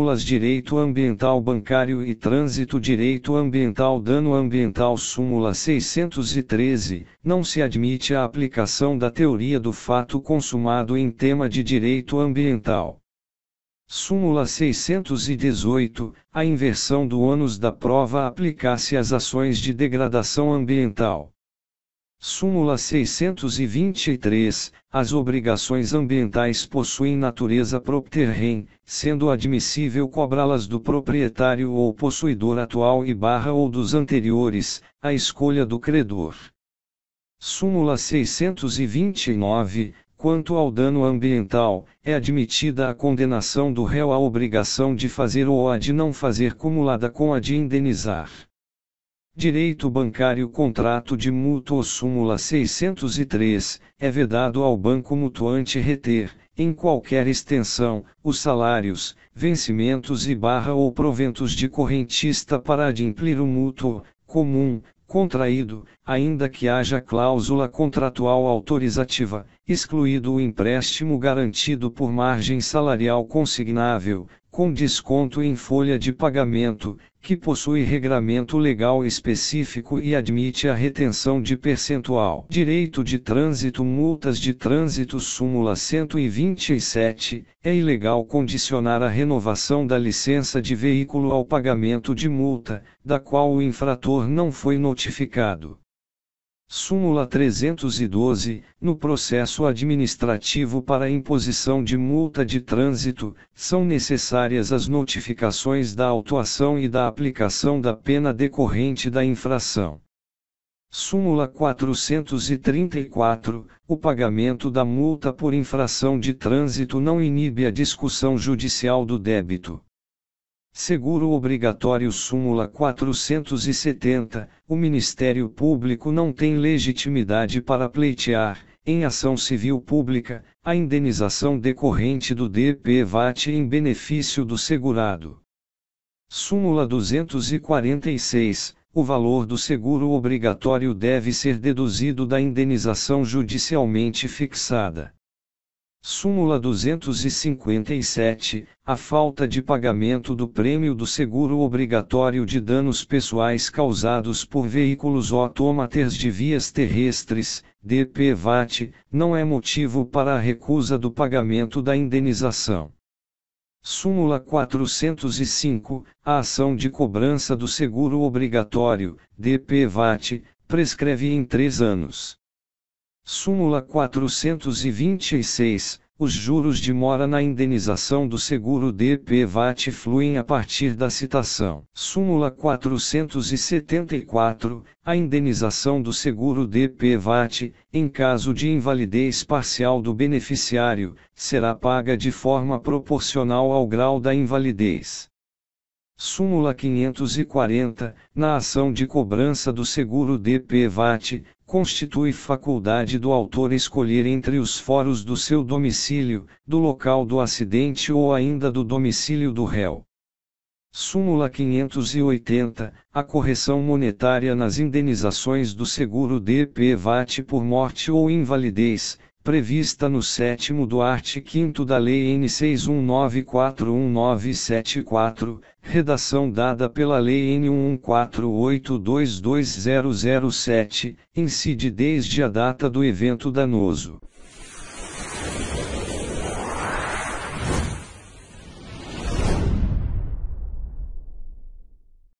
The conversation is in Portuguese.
súmulas Direito Ambiental Bancário e Trânsito Direito Ambiental Dano Ambiental Súmula 613, não se admite a aplicação da teoria do fato consumado em tema de direito ambiental. Súmula 618, a inversão do ônus da prova aplicasse às ações de degradação ambiental. Súmula 623. As obrigações ambientais possuem natureza propterrem, sendo admissível cobrá-las do proprietário ou possuidor atual e barra ou dos anteriores, à escolha do credor. Súmula 629. Quanto ao dano ambiental, é admitida a condenação do réu à obrigação de fazer ou a de não fazer cumulada com a de indenizar. Direito bancário Contrato de mútuo súmula 603, é vedado ao banco mutuante reter, em qualquer extensão, os salários, vencimentos e barra ou proventos de correntista para adimplir o mútuo comum contraído, ainda que haja cláusula contratual autorizativa, excluído o empréstimo garantido por margem salarial consignável, com desconto em folha de pagamento, que possui regramento legal específico e admite a retenção de percentual. Direito de trânsito Multas de trânsito Súmula 127 É ilegal condicionar a renovação da licença de veículo ao pagamento de multa, da qual o infrator não foi notificado. Súmula 312, no processo administrativo para imposição de multa de trânsito, são necessárias as notificações da autuação e da aplicação da pena decorrente da infração. Súmula 434, o pagamento da multa por infração de trânsito não inibe a discussão judicial do débito. Seguro Obrigatório Súmula 470, o Ministério Público não tem legitimidade para pleitear, em ação civil pública, a indenização decorrente do DPVAT em benefício do segurado. Súmula 246, o valor do seguro obrigatório deve ser deduzido da indenização judicialmente fixada. Súmula 257, a falta de pagamento do prêmio do seguro obrigatório de danos pessoais causados por veículos automotores de vias terrestres, DPVAT, não é motivo para a recusa do pagamento da indenização. Súmula 405, a ação de cobrança do seguro obrigatório, DPVAT, prescreve em três anos. Súmula 426. Os juros de mora na indenização do seguro DPVAT fluem a partir da citação. Súmula 474. A indenização do seguro DPVAT, em caso de invalidez parcial do beneficiário, será paga de forma proporcional ao grau da invalidez. Súmula 540, na ação de cobrança do seguro DPVAT, constitui faculdade do autor escolher entre os foros do seu domicílio, do local do acidente ou ainda do domicílio do réu. Súmula 580, a correção monetária nas indenizações do seguro DPVAT por morte ou invalidez, prevista no 7 do art. 5 da Lei N 61941974, redação dada pela Lei N 114822007, incide desde a data do evento danoso.